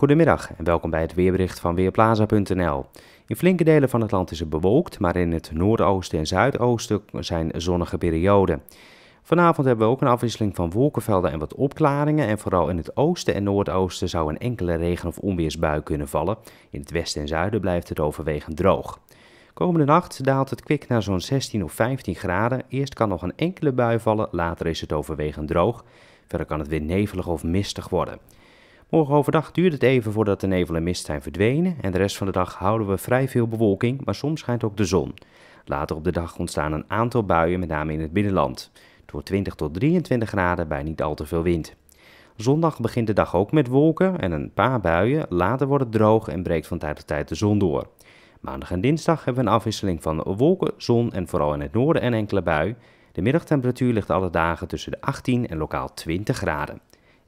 Goedemiddag en welkom bij het weerbericht van Weerplaza.nl. In flinke delen van het land is het bewolkt, maar in het noordoosten en zuidoosten zijn zonnige perioden. Vanavond hebben we ook een afwisseling van wolkenvelden en wat opklaringen. En vooral in het oosten en noordoosten zou een enkele regen- of onweersbui kunnen vallen. In het westen en zuiden blijft het overwegend droog. Komende nacht daalt het kwik naar zo'n 16 of 15 graden. Eerst kan nog een enkele bui vallen, later is het overwegend droog. Verder kan het weer nevelig of mistig worden. Morgen overdag duurt het even voordat de nevel en mist zijn verdwenen en de rest van de dag houden we vrij veel bewolking, maar soms schijnt ook de zon. Later op de dag ontstaan een aantal buien, met name in het binnenland. Door 20 tot 23 graden bij niet al te veel wind. Zondag begint de dag ook met wolken en een paar buien. Later wordt het droog en breekt van tijd tot tijd de zon door. Maandag en dinsdag hebben we een afwisseling van wolken, zon en vooral in het noorden en enkele bui. De middagtemperatuur ligt alle dagen tussen de 18 en lokaal 20 graden.